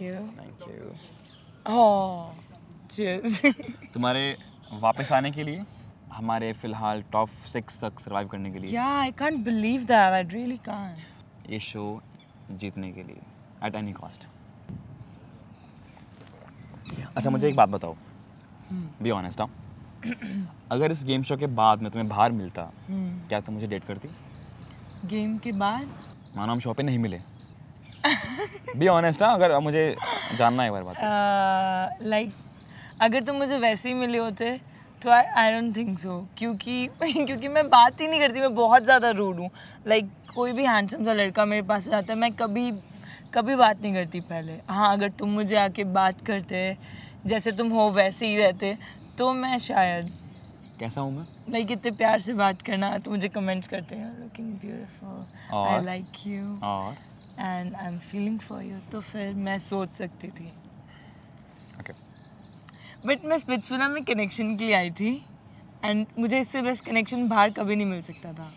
Thank you thank you oh तुम्हारे वापस आने के लिए हमारे फिलहाल टॉप सिक्स तक सर्वाइव करने के लिए या I can't believe that I really can't ये शो जीतने के लिए एट एनी कॉस्ट अच्छा मुझे एक बात बताओ बी hmm. ऑनेस्ट हाँ अगर इस गेम शो के बाद में तुम्हें बाहर मिलता hmm. क्या तुम मुझे डेट करती गेम के बाद मानो हम शो पे नहीं मिले बी ऑनेस्ट हाँ अगर मुझे जानना है एक बार बात लाइक uh, like, अगर तुम मुझे वैसे ही मिले होते तो आई आई डोंट थिंक सो क्योंकि क्योंकि मैं बात ही नहीं करती मैं बहुत ज़्यादा रूड हूँ लाइक like, कोई भी हैंडसम सा लड़का मेरे पास जाता है मैं कभी कभी बात नहीं करती पहले हाँ अगर तुम मुझे आके बात करते जैसे तुम हो वैसे ही रहते तो मैं शायद कैसा हूँ मैं लाइक इतने प्यार से बात करना तो मुझे कमेंट्स करते हैं looking beautiful I like you और and I am feeling for you तो फिर मैं सोच सकती थी ओके बट मैं स्पिचफिना में कनेक्शन के लिए आई थी एंड मुझे इससे बेस्ट कनेक्शन बाहर कभी नहीं मिल सकता था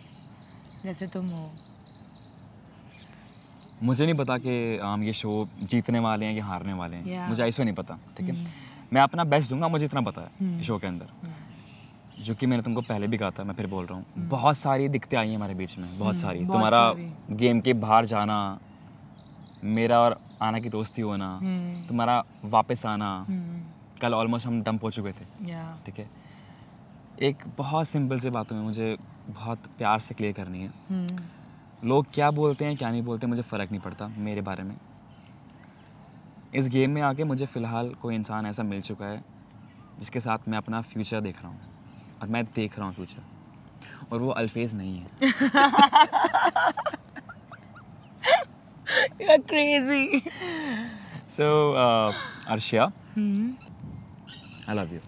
जैसे तुम हो मुझे नहीं पता कि हम um, ये शो जीतने वाले हैं या हारने वाले हैं yeah. मुझे ऐसा नहीं पता ठीक है mm. मैं अपना बेस्ट दूंगा मुझे इतना पता है mm. शो के अंदर mm. जो कि मैंने तुमको पहले भी कहा था मैं फिर बोल रहा हूँ mm. बहुत सारी दिक्कतें आई हैं हमारे बीच में बहुत mm. सारी बहुत तुम्हारा सारी। गेम के बाहर जाना मेरा और आना की दोस्ती होना हम्म। तुम्हारा वापस आना हम्म। कल ऑलमोस्ट हम डंप हो चुके थे ठीक है एक बहुत सिंपल सी बातों में मुझे बहुत प्यार से क्लियर करनी है हम्म। लोग क्या बोलते हैं क्या नहीं बोलते मुझे फ़र्क नहीं पड़ता मेरे बारे में इस गेम में आके मुझे फ़िलहाल कोई इंसान ऐसा मिल चुका है जिसके साथ मैं अपना फ्यूचर देख रहा हूँ और मैं देख रहा हूँ फ्यूचर और वो अल्फेज नहीं है crazy. So, uh, Arshia, hmm? I love you.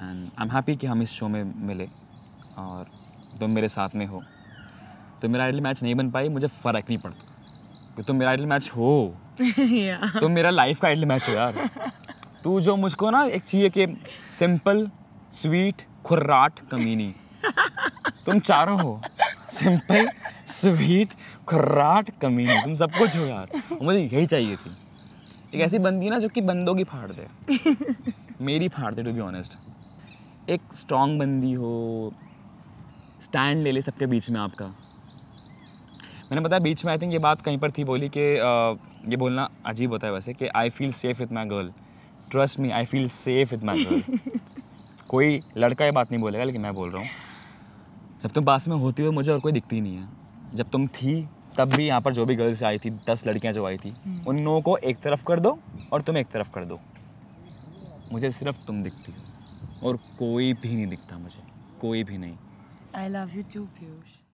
And I'm happy कि हम इस शो में मिले और तुम मेरे साथ में हो तो मेरा आइडल मैच नहीं बन पाई मुझे फ़र्क नहीं पड़ता कि तुम मेरा आइडल मैच हो तुम मेरा लाइफ का आइडल मैच हो यार तू जो मुझको ना एक चाहिए कि सिंपल स्वीट खुर्राट कमीनी तुम चारों हो सिंपल स्वीट खराट कमी तुम सब कुछ हो यार मुझे यही चाहिए थी एक ऐसी बंदी ना जो कि बंदों की फाड़ दे मेरी फाड़ दे टू बी ऑनेस्ट एक स्ट्रांग बंदी हो स्टैंड ले ले सबके बीच में आपका मैंने बताया बीच में आई थिंक ये बात कहीं पर थी बोली कि ये बोलना अजीब होता है वैसे कि I feel safe with my girl trust me I feel safe with my girl कोई लड़का ये बात नहीं बोलेगा लेकिन मैं बोल रहा हूँ जब तुम पास में होती हो मुझे और कोई दिखती नहीं है जब तुम थी तब भी यहाँ पर जो भी गर्ल्स आई थी दस लड़कियाँ जो आई थी हम्म। उन नौ को एक तरफ कर दो और तुम एक तरफ कर दो मुझे सिर्फ तुम दिखती हो और कोई भी नहीं दिखता मुझे कोई भी नहीं I love you too Piyush